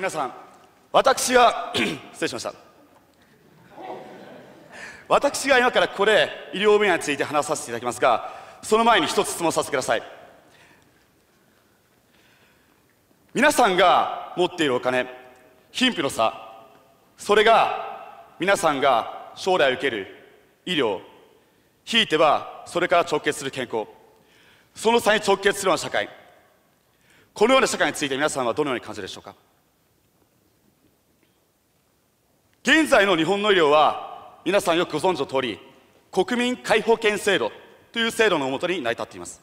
皆さん私は 失礼しました私が今からこれ医療分野について話させていただきますがその前に一つ質問させてください皆さんが持っているお金貧富の差それが皆さんが将来受ける医療ひいてはそれから直結する健康その差に直結するような社会このような社会について皆さんはどのように感じるでしょうか現在の日本の医療は皆さんよくご存知の通り国民皆保険制度という制度のもとに成り立っています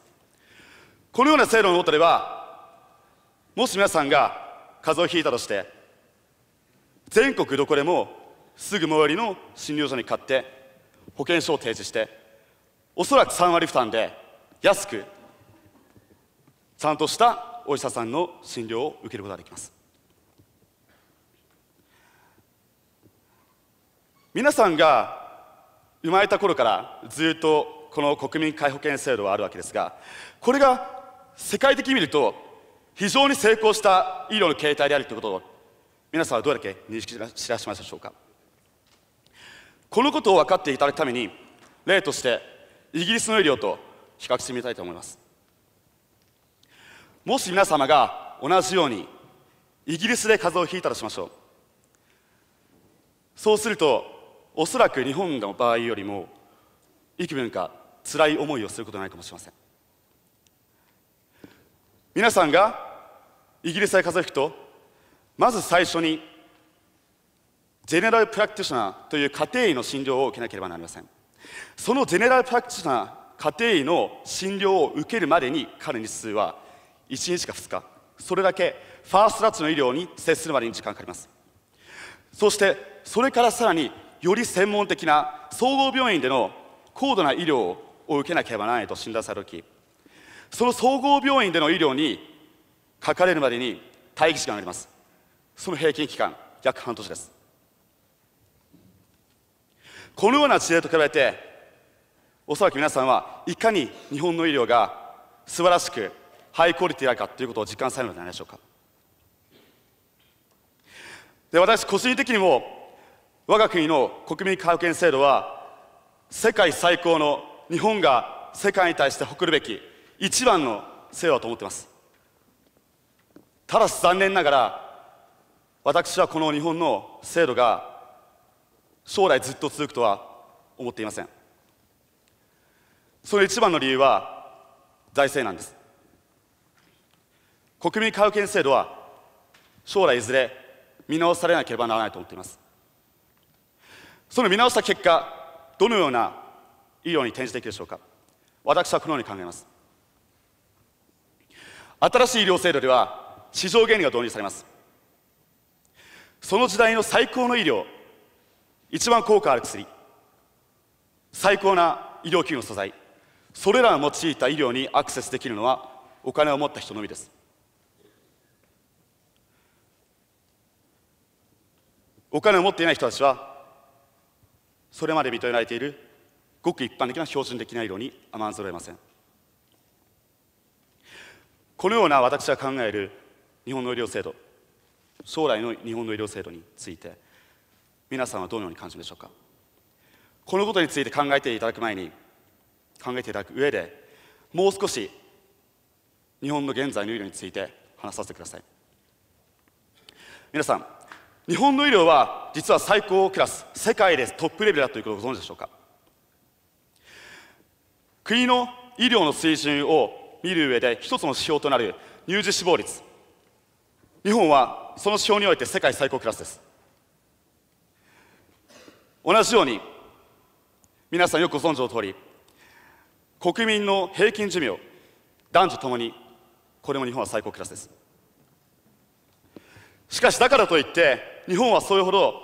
このような制度のもとではもし皆さんが風邪をひいたとして全国どこでもすぐ最寄りの診療所に買って保険証を提示しておそらく3割負担で安くちゃんとしたお医者さんの診療を受けることができます皆さんが生まれた頃からずっとこの国民皆保険制度はあるわけですがこれが世界的に見ると非常に成功した医療の形態であるということを皆さんはどれだけ認識しらしましたでしょうかこのことを分かっていただくために例としてイギリスの医療と比較してみたいと思いますもし皆様が同じようにイギリスで風邪をひいたとしましょうそうするとおそらく日本の場合よりも幾分か辛い思いをすることないかもしれません皆さんがイギリスへ風邪をひくとまず最初にジェネラルプラクティショナーという家庭医の診療を受けなければなりませんそのジェネラルプラクティショナー家庭医の診療を受けるまでにかかる日数は1日か2日それだけファーストラッチの医療に接するまでに時間がかかりますそしてそれからさらにより専門的な総合病院での高度な医療を受けなければならないと診断されたとき、その総合病院での医療にかかれるまでに待機時間があります。その平均期間、約半年です。このような事例と比べて、おそらく皆さんはいかに日本の医療が素晴らしくハイクオリティであるかということを実感されるのではないでしょうか。で私個人的にも我が国の国民皆保険制度は世界最高の日本が世界に対して誇るべき一番の制度だと思っていますただし残念ながら私はこの日本の制度が将来ずっと続くとは思っていませんその一番の理由は財政なんです国民皆保険制度は将来いずれ見直されなければならないと思っていますその見直した結果、どのような医療に転じていくでしょうか。私はこのように考えます。新しい医療制度では、市場原理が導入されます。その時代の最高の医療、一番効果ある薬、最高な医療器具の素材、それらを用いた医療にアクセスできるのは、お金を持った人のみです。お金を持っていない人たちはそれまで認められているごく一般的な標準的な色に甘ん揃えませんこのような私が考える日本の医療制度将来の日本の医療制度について皆さんはどのように感じるでしょうかこのことについて考えていただく前に考えていただく上でもう少し日本の現在の医療について話させてください皆さん日本の医療は実は最高クラス世界でトップレベルだということをご存知でしょうか国の医療の水準を見る上で一つの指標となる乳児死亡率日本はその指標において世界最高クラスです同じように皆さんよくご存知の通り国民の平均寿命男女ともにこれも日本は最高クラスですしかしだからといって日本はそれほど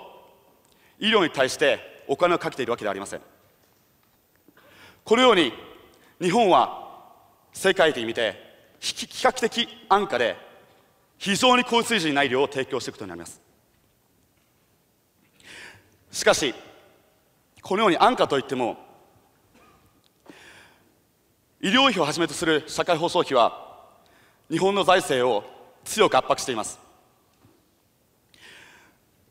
医療に対してお金をかけているわけではありませんこのように日本は世界で見て比較的安価で非常に高水準な医療を提供していくことになりますしかしこのように安価といっても医療費をはじめとする社会保障費は日本の財政を強く圧迫しています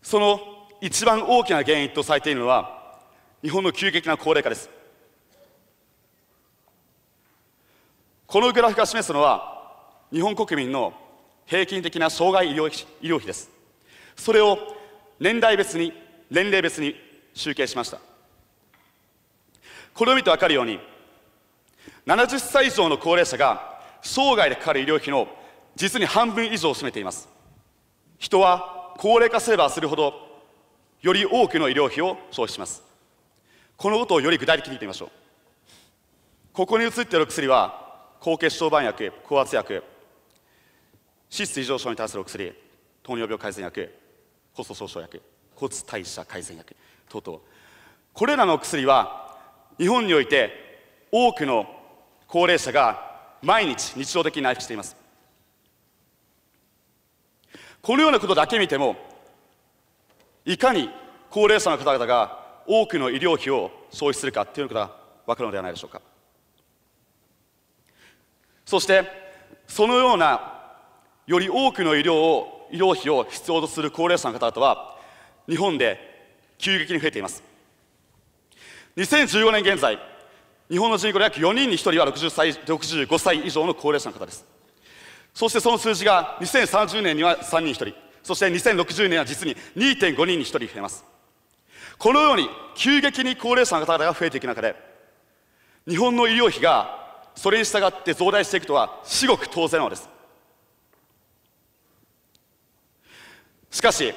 その一番大きな原因とされているのは日本の急激な高齢化ですこのグラフが示すのは日本国民の平均的な障害医療費医療費ですそれを年代別に年齢別に集計しましたこれを見て分かるように70歳以上の高齢者が生涯でかかる医療費の実に半分以上を占めています人は高齢化すればするほど、より多くの医療費を消費します。このことをより具体的に見てみましょう。ここに写っている薬は、高血小板薬、高圧薬、脂質異常症に対する薬、糖尿病改善薬、骨粗鬆症薬、骨代謝改善薬等々。これらの薬は、日本において多くの高齢者が毎日日常的に内服しています。このようなことだけ見ても、いかに高齢者の方々が多くの医療費を消費するかということが分かるのではないでしょうか。そして、そのようなより多くの医療を医療費を必要とする高齢者の方々は、日本で急激に増えています。2015年現在、日本の人口の約4人に1人は60歳65歳以上の高齢者の方です。そしてその数字が2030年には3人1人、そして2060年は実に2.5人に1人増えます。このように急激に高齢者の方々が増えていく中で、日本の医療費がそれに従って増大していくとは至極当然なのです。しかし、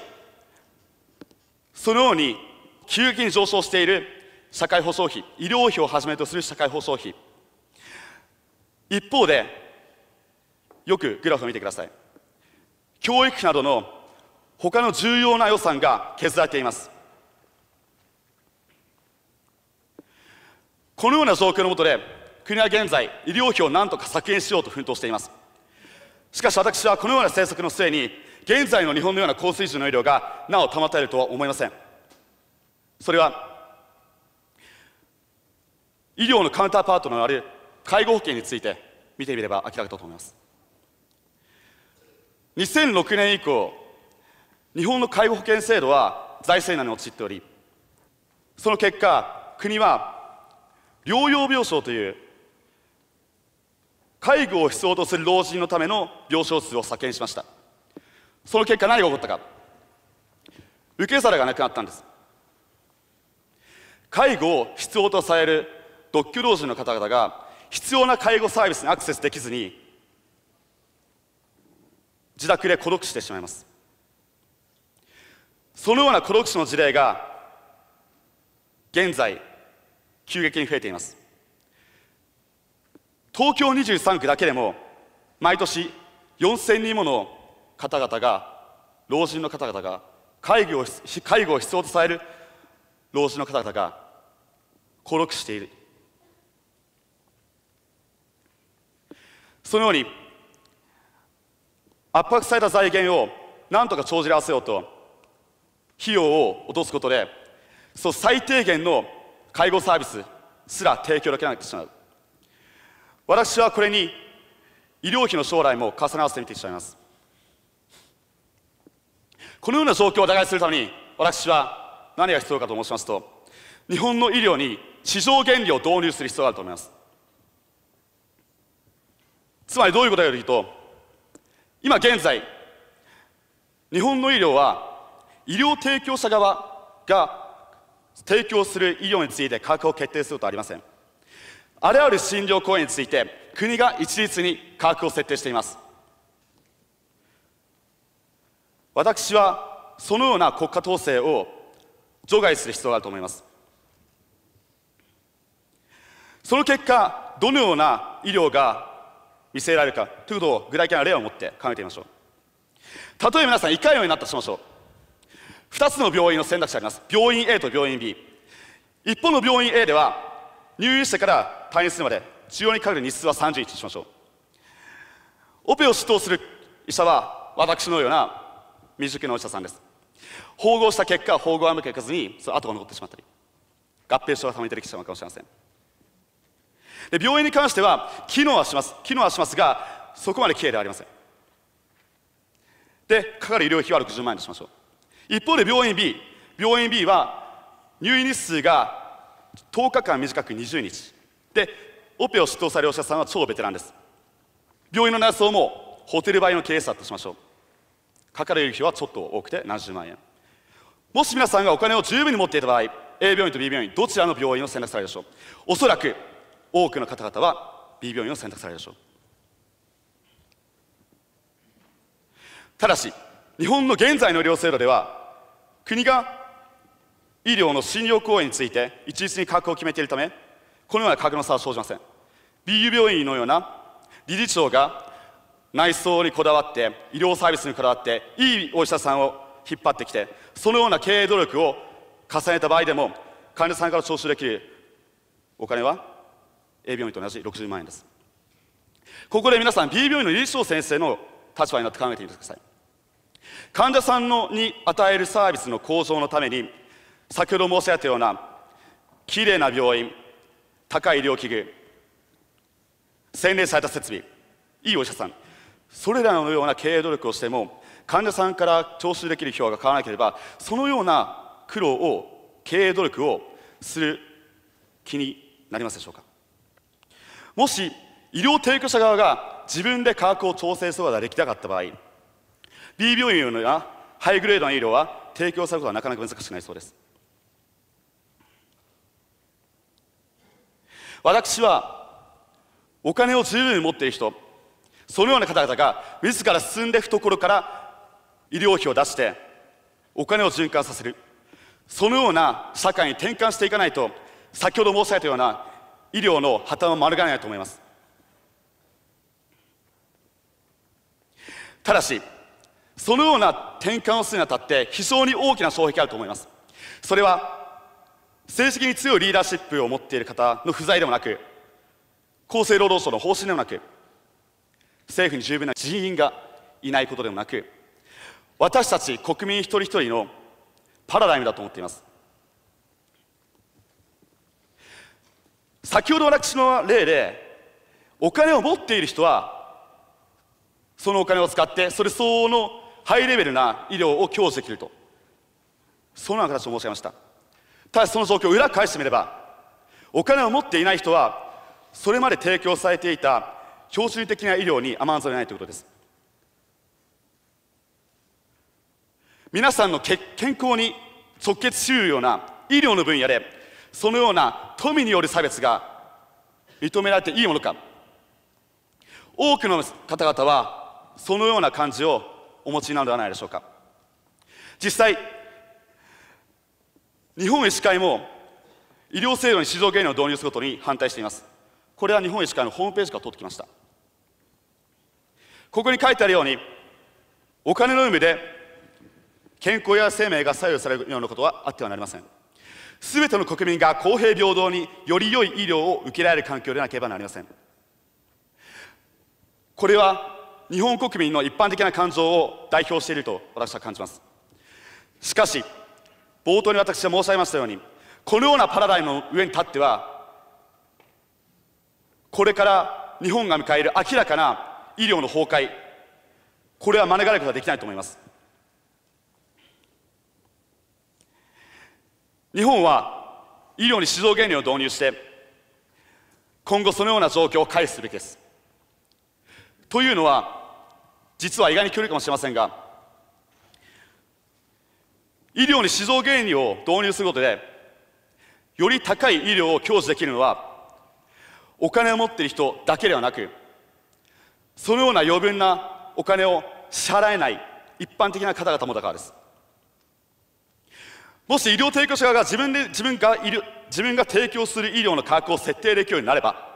そのように急激に上昇している社会保障費、医療費をはじめとする社会保障費、一方でよくグラフを見てください教育費などの他の重要な予算が削られていますこのような状況のもとで国は現在医療費を何とか削減しようと奮闘していますしかし私はこのような政策の末に現在の日本のような高水準の医療がなお保たれるとは思いませんそれは医療のカウンターパートナーのある介護保険について見てみれば明らかだと思います2006年以降日本の介護保険制度は財政難に陥っておりその結果国は療養病床という介護を必要とする老人のための病床数を削減しましたその結果何が起こったか受け皿がなくなったんです介護を必要とされる独居老人の方々が必要な介護サービスにアクセスできずに自宅で孤独死してしまいますそのような孤独死の事例が現在急激に増えています東京23区だけでも毎年4000人もの方々が老人の方々が介護を介護を必要とされる老人の方々が孤独しているそのように圧迫された財源をなんとか帳尻合わせようと費用を落とすことでその最低限の介護サービスすら提供できなくてしまう私はこれに医療費の将来も重ね合わせて見てしまいますこのような状況を打開するために私は何が必要かと申しますと日本の医療に市場原理を導入する必要があると思いますつまりどういうことかというと今現在日本の医療は医療提供者側が提供する医療について価格を決定することはありませんあらゆる診療行為について国が一律に価格を設定しています私はそのような国家統制を除外する必要があると思いますその結果どのような医療が見せられるかということを具体的な例を持って考えてみましょう例えば皆さん胃潰瘍になったとしましょう2つの病院の選択肢があります病院 A と病院 B 一方の病院 A では入院してから退院するまで治療にかかる日数は30日にしましょうオペを出導する医者は私のような未熟なお医者さんです縫合した結果縫合は向けいかずにその跡が残ってしまったり合併症がたまに出てきてしまうかもしれませんで病院に関しては機能はします機能はしますがそこまできれいではありませんでかかる医療費は60万円としましょう一方で病院 B 病院 B は入院日数が10日間短く20日でオペを執刀されるお医者さんは超ベテランです病院の内装もホテル倍のケースだとしましょうかかる医療費はちょっと多くて何十万円もし皆さんがお金を十分に持っていた場合 A 病院と B 病院どちらの病院を選択されるでしょうおそらく多くの方々は B 病院を選択されるでしょうただし日本の現在の医療制度では国が医療の診療行為について一律に価格を決めているためこのような価格の差は生じません BU 病院のような理事長が内装にこだわって医療サービスにこだわっていいお医者さんを引っ張ってきてそのような経営努力を重ねた場合でも患者さんから徴収できるお金は A 病院と同じ60万円です。ここで皆さん B 病院の理事長先生の立場になって考えてみてください。患者さんのに与えるサービスの向上のために、先ほど申し上げたような、きれいな病院、高い医療器具、洗練された設備、いいお医者さん、それらのような経営努力をしても、患者さんから徴収できる費用が変わらなければ、そのような苦労を、経営努力をする気になりますでしょうか。もし医療提供者側が自分で価格を調整することができなかった場合 B 病院のようなハイグレードな医療は提供されることはなかなか難しくないそうです私はお金を十分持っている人そのような方々が自ら進んで懐から医療費を出してお金を循環させるそのような社会に転換していかないと先ほど申し上げたような医療の破綻は免れないと思いますただしそのような転換をするにあたって非常に大きな障壁があると思いますそれは政治的に強いリーダーシップを持っている方の不在でもなく厚生労働省の方針でもなく政府に十分な人員がいないことでもなく私たち国民一人一人のパラダイムだと思っています先ほど私の例でお金を持っている人はそのお金を使ってそれ相応のハイレベルな医療を享受できるとそのような形を申し上げましたただしその状況を裏返してみればお金を持っていない人はそれまで提供されていた標準的な医療に甘んざれないということです皆さんの健康に直結しうるような医療の分野でそのような富による差別が認められていいものか多くの方々はそのような感じをお持ちなのではないでしょうか実際日本医師会も医療制度に市場原理を導入することに反対していますこれは日本医師会のホームページから取ってきましたここに書いてあるようにお金の有無で健康や生命が左右されるようなことはあってはなりませんすべての国民が公平平等により良い医療を受けられる環境でなければなりませんこれは日本国民の一般的な感情を代表していると私は感じますしかし冒頭に私は申し上げましたようにこのようなパラダイムの上に立ってはこれから日本が迎える明らかな医療の崩壊これは免れることはできないと思います日本は医療に指導原理を導入して今後そのような状況を回避すべきですというのは実は意外に距離かもしれませんが医療に指導原理を導入することでより高い医療を享受できるのはお金を持っている人だけではなくそのような余分なお金を支払えない一般的な方々もだからですもし医療提供者側が自分で自分が医療自分が提供する医療の価格を設定できるようになれば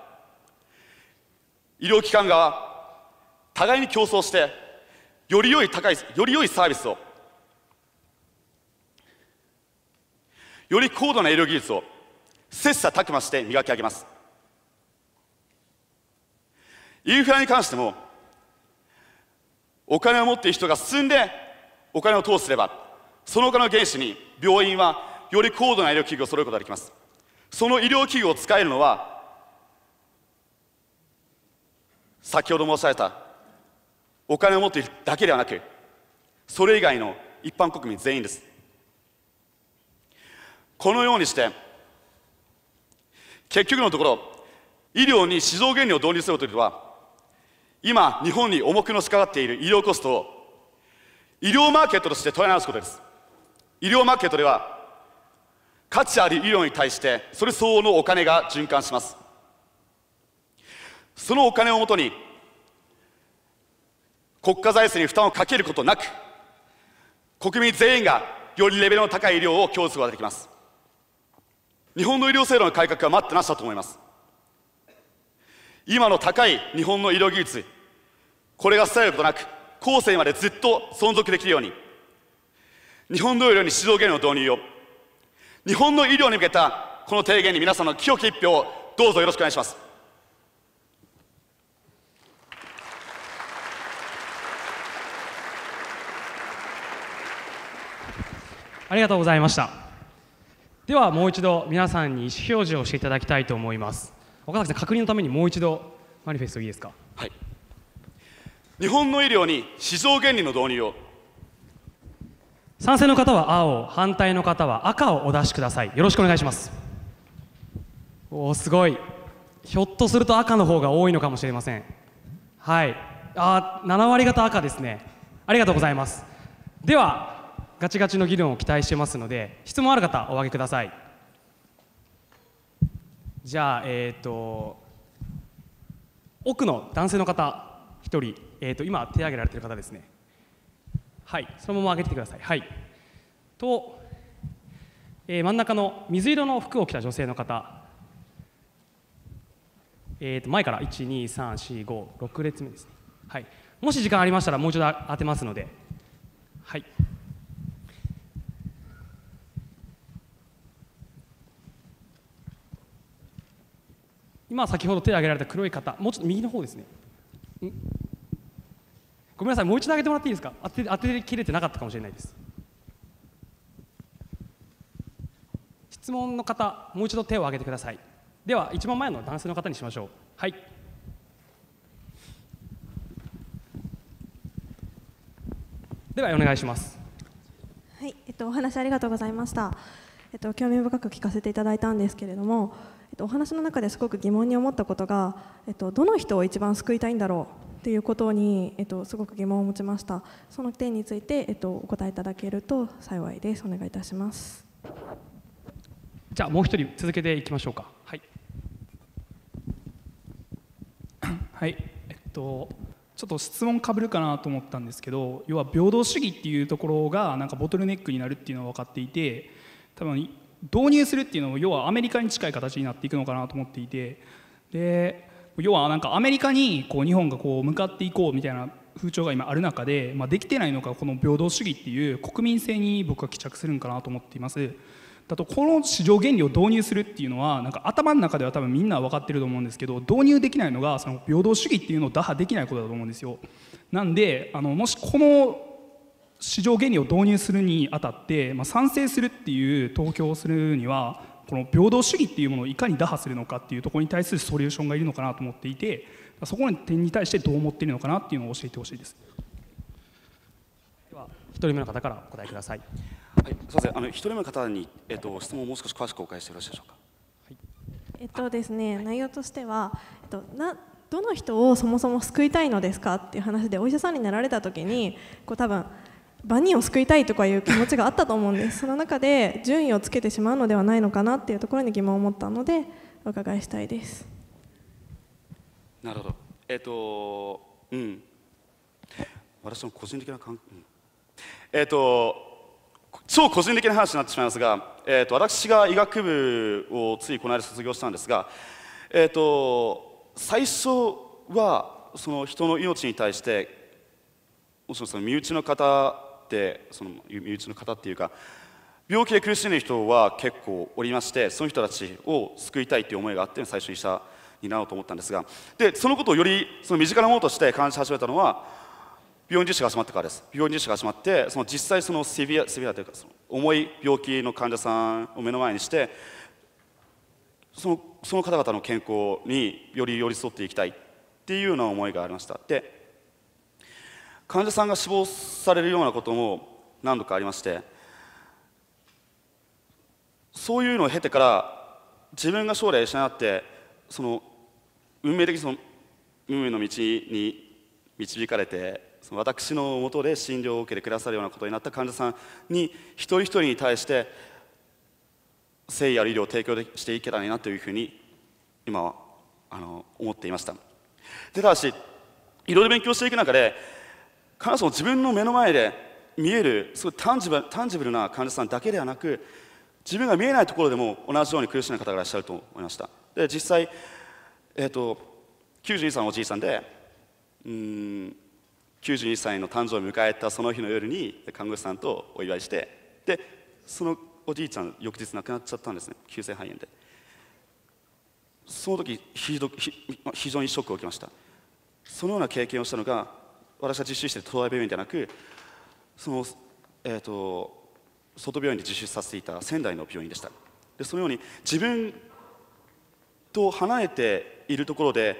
医療機関側互いに競争してより良い高いより良いサービスをより高度な医療技術を切磋琢磨して磨き上げますインフラに関してもお金を持っている人が進んでお金を投資すればその他の原子に病院はより高度な医療器具を揃えることができますその医療器具を使えるのは先ほど申し上げたお金を持っているだけではなくそれ以外の一般国民全員ですこのようにして結局のところ医療に市場原理を導入するというのは今日本に重くのしかかっている医療コストを医療マーケットとして問い直すことです医療マーケットでは価値ある医療に対してそれ相応のお金が循環しますそのお金をもとに国家財政に負担をかけることなく国民全員がよりレベルの高い医療を享受することができます日本の医療制度の改革は待ってなしだと思います今の高い日本の医療技術これが伝えることなく後世までずっと存続できるように日本同様に指導原の導入を日本の医療に向けたこの提言に皆様の清き一票をどうぞよろしくお願いしますありがとうございましたではもう一度皆さんに意思表示をしていただきたいと思います岡崎さん確認のためにもう一度マニフェストいいですかはい日本の医療に市場原理の導入を賛成の方は青反対の方は赤をお出しくださいよろしくお願いしますおおすごいひょっとすると赤の方が多いのかもしれませんはいあ7割方赤ですねありがとうございますではガチガチの議論を期待してますので質問ある方お上げくださいじゃあえっ、ー、と奥の男性の方1人、えーと今手挙げられてる方ですねはいそのまま上げてくださいはいと、えー、真ん中の水色の服を着た女性の方えー、と前から123456列目ですねはいもし時間ありましたらもう一度当てますのではい今先ほど手を挙げられた黒い方もうちょっと右の方ですねごめんなさいもう一度上げてもらっていいですか当て当てきれてなかったかもしれないです質問の方もう一度手を挙げてくださいでは一番前の男性の方にしましょうはいではお願いしますはい、えっと、お話ありがとうございました、えっと、興味深く聞かせていただいたんですけれども、えっと、お話の中ですごく疑問に思ったことが、えっと、どの人を一番救いたいんだろうっていうことに、えっと、すごく疑問を持ちましたその点について、えっと、お答えいただけると幸いですお願いいたしますじゃあもう一人続けていきましょうかはい、はいえっと、ちょっと質問かぶるかなと思ったんですけど要は平等主義っていうところがなんかボトルネックになるっていうのは分かっていて多分導入するっていうのも要はアメリカに近い形になっていくのかなと思っていてで要はなんかアメリカにこう日本がこう向かっていこうみたいな風潮が今ある中で、まあ、できてないのがこの平等主義っていう国民性に僕は帰着するんかなと思っています。だとこの市場原理を導入するっていうのはなんか頭の中では多分みんな分かってると思うんですけど導入できないのがその平等主義っていうのを打破できないことだと思うんですよ。なんであのもしこの市場原理を導入するにあたって、まあ、賛成するっていう投票をするにはこの平等主義っていうものをいかに打破するのかっていうところに対するソリューションがいるのかなと思っていてそこの点に対してどう思っているのかなっていうのを教えてほしいです。では1人目の方からお答えください。はい、すみません。あの一人目の方にえっ、と質問をもう少し詳しくお返ししてよろしいでしょうか。はい、えっとですね、内容としてはえっとなどの人をそもそも救いたいのですかっていう話でお医者さんになられた時にこう多分万人を救いたいとかいう気持ちがあったと思うんですその中で順位をつけてしまうのではないのかなっていうところに疑問を持ったのでお伺いしたいですなるほどえっ、とうん私の個人的な感、うん、えっ、と超個人的な話になってしまいますが、えっと、私が医学部をついこの間卒業したんですが、えっと、と最初はその人の命に対してもちろんその身内の方ってその身内の方っていうか病気で苦しんでいる人は結構おりましてその人たちを救いたいという思いがあって最初に医者になろうと思ったんですがでそのことをよりその身近なものとして感じ始めたのは病院実施が始まってからです病院実施が始まってその実際そのセビアセビアというかその重い病気の患者さんを目の前にしてそのその方々の健康により寄り添っていきたいっていうような思いがありましたで患者さんが死亡されるようなことも何度かありましてそういうのを経てから自分が将来失ってその運命的にその運命の道に導かれてその私のもとで診療を受けてくださるようなことになった患者さんに一人一人に対して誠意ある医療を提供していけたらいいなというふうに今はあの思っていましたでただしいろいろ勉強していく中で彼女は自分の目の前で見えるすごいタンジブタンジブルな患者さんだけではなく自分が見えないところでも同じように苦しんだ方がいらっしゃると思いましたで実際、えーと、92歳のおじいさんでうん92歳の誕生日を迎えたその日の夜に看護師さんとお祝いしてでそのおじいちゃん翌日亡くなっちゃったんですね急性肺炎でその時非常にショックを受けましたそのような経験をしたのが私が実習している東大病院ではなくその、えーと、外病院で実習させていた仙台の病院でしたでそのように自分と離れているところで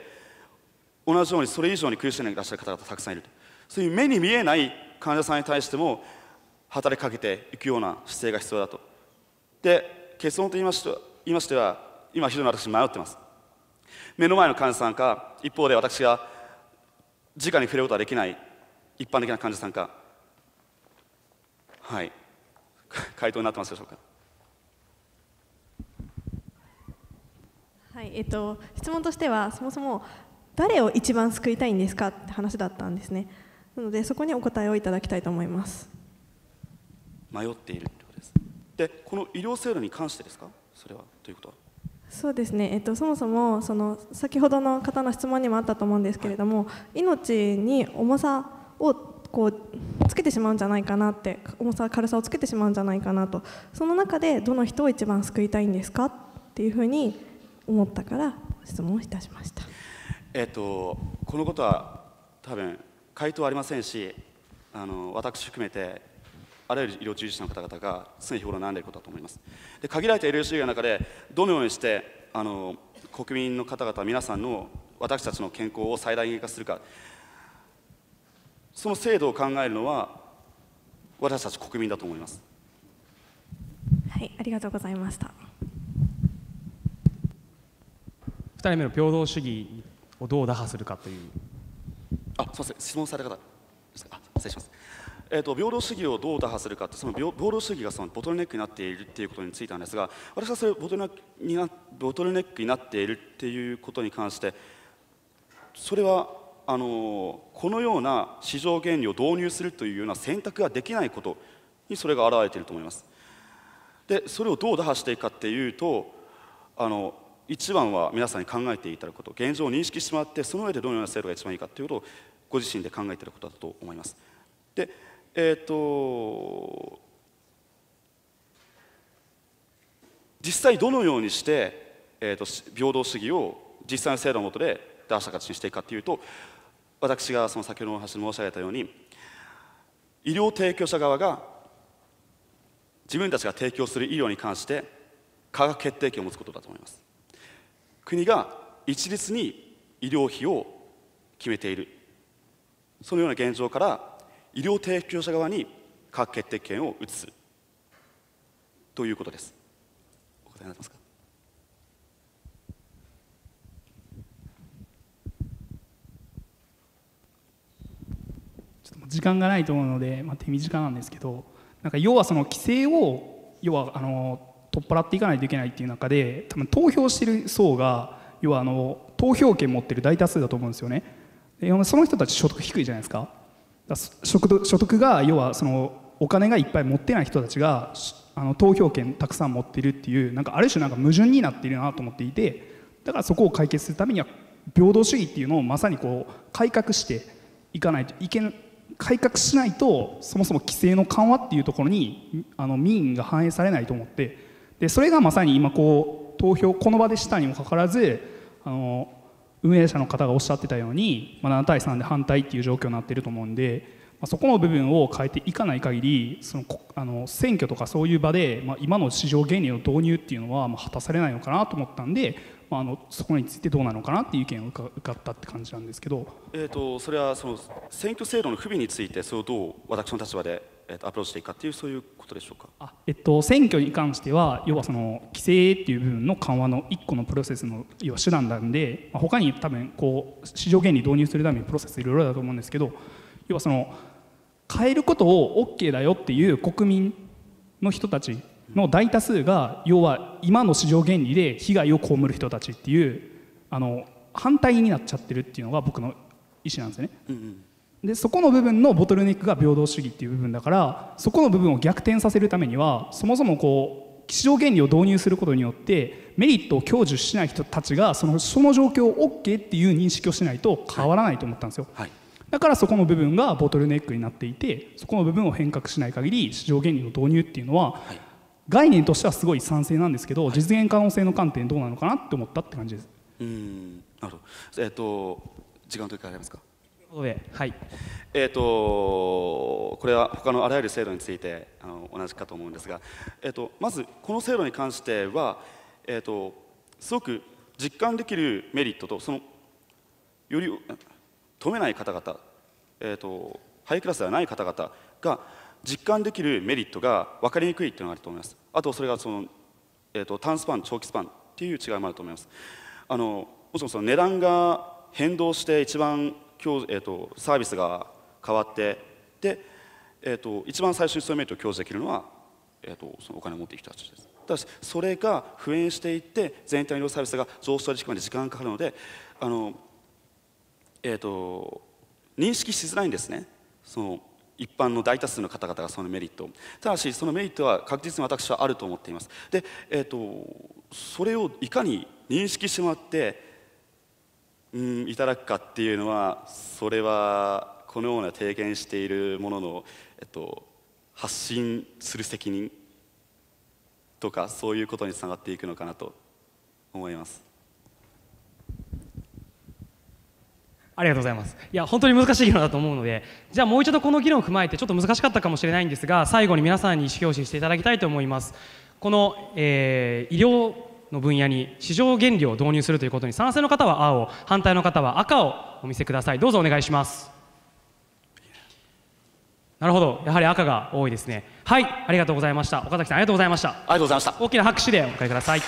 同じようにそれ以上に苦しんでいらっしゃる方がたくさんいるそういう目に見えない患者さんに対しても働きかけていくような姿勢が必要だとで結論と言いまし言いましては今非常に私迷ってます目の前の患者さんか一方で私が直に触れることはできない一般的な患者さんかはい 回答になってますでしょうかはいえっと、質問としてはそもそも誰を一番救いたいんですかって話だったんですねなのでそこにお答えをいただきたいと思います迷っているということですでこの医療制度に関してですかそれはということはそうですね、えっと、そもそもその先ほどの方の質問にもあったと思うんですけれども、命に重さをこうつけてしまうんじゃないかなって重さ軽さをつけてしまうんじゃないかなとその中でどの人を一番救いたいんですかっていうふうに思ったから質問いたしました、えっと、このことは多分回答ありませんしあの私含めてあらゆる医療従事者の方々が常日頃悩んでいることだと思いますで限られた医療資料の中でどのようにしてあの国民の方々皆さんの私たちの健康を最大限化するかその制度を考えるのは私たち国民だと思いますはいありがとうございました2人目の平等主義をどう打破するかというあすみません質問された方失礼しますえーと、平等主義をどう打破するかってその平等主義がそのボトルネックになっているっていうことについてなんですが私はそれボトルネックになボトルネックになっているっていうことに関してそれはあのこのような市場原理を導入するというような選択ができないことにそれが表れていると思います。でそれをどう打破していくかっていうとあの一番は皆さんに考えていただくこと現状を認識してもらってその上でどのような制度が一番いいかということをご自身で考えていることだと思います。でえっ、ー、と実際どのようにして、えーと、平等主義を実際の制度の下で出した形にしていくかというと私がその先ほどお話申し上げたように医療提供者側が自分たちが提供する医療に関して科学決定権を持つことだと思います国が一律に医療費を決めているそのような現状から医療提供者側に各決定権を移すということですお答えになっますか時間がないと思うので、まあ、手短なんですけどなんか要はその規制を要はあの取っ払っていかないといけないっていう中で多分投票してる層が要はあの投票権持ってる大多数だと思うんですよねその人たち所得低いじゃないですか所得が要はそのお金がいっぱい持ってない人たちがあの投票権たくさん持ってるっていうなんかある種なんか矛盾になっているなと思っていてだからそこを解決するためには平等主義っていうのをまさにこう改革していかないといけ改革しないとそもそも規制の緩和っていうところにあの民意が反映されないと思ってでそれがまさに今こう投票この場でしたにもかかわらずあの運営者の方がおっしゃってたように、まあ、7対3で反対っていう状況になってると思うんで、まあ、そこの部分を変えていかない限りそのあの選挙とかそういう場で、まあ、今の市場原理の導入っていうのは、まあ、果たされないのかなと思ったんで、まあ、あのそこについてどうなのかなっていう意見を伺ったって感じなんですけど、えーと、それはその選挙制度の不備についてそれをどう私の立場でえっと、アプローチしていくかっていうそういうことでしょうかあ、えっと、選挙に関しては要はその規制っていう部分の緩和の1個のプロセスの要は手段なんで、まあ、他に多分こう市場原理導入するためにプロセスいろいろだと思うんですけど要はその変えることを OK だよっていう国民の人たちの大多数が要は今の市場原理で被害を被る人たちっていうあの反対になっちゃってるっていうのが僕の意思なんですよね。うんうんでそこの部分のボトルネックが平等主義っていう部分だからそこの部分を逆転させるためにはそもそもこう気象原理を導入することによってメリットを享受しない人たちがそのその状況を OK っていう認識をしないと変わらないと思ったんですよ、はいはいだからそこの部分がボトルネックになっていてそこの部分を変革しない限り市場原理の導入っていうのは、はい、概念としてはすごい賛成なんですけど、はい、実現可能性の観点どうなのかなって思ったって感じです。うんなるほどえっ、ー、と時間といかありますか上はい、えーと、これは他のあらゆる制度についてあの同じかと思うんですが、えーと、まずこの制度に関しては、えーと、すごく実感できるメリットとそのより止めない方々、えー、とハイクラスではない方々が実感できるメリットが分かりにくいというのがあると思いますあとそれがその、えー、と短スパン長期スパンっていう違いもあると思いますあのもちろんその値段が変動して一番教、えーと、サービスが変わってで、えーと、一番最初にリットを享受できるのは、えーと、そのお金を持っている人たちですただしそれが普遍していって全体のサービスが上昇時期まで時間がかかるのであの、えー、と認識しづらいんですねその一般の大多数の方々がそのメリットただしそのメリットは確実に私はあると思っていますで、えーとそれをいかに認識してもらっていただくかっていうのはそれはこのような提言しているものの、えっと、発信する責任とかそういうことにつながっていくのかなと思います。ありがとうございます。いや、本当に難しい議論だと思うので、じゃあもう一度この議論を踏まえて、ちょっと難しかったかもしれないんですが、最後に皆さんに意思表示していただきたいと思います。この、えー、医療の分野に市場原理を導入するということに賛成の方は青反対の方は赤をお見せくださいどうぞお願いしますなるほどやはり赤が多いですねはいありがとうございました岡崎さんありがとうございましたありがとうございました大きな拍手でお迎えください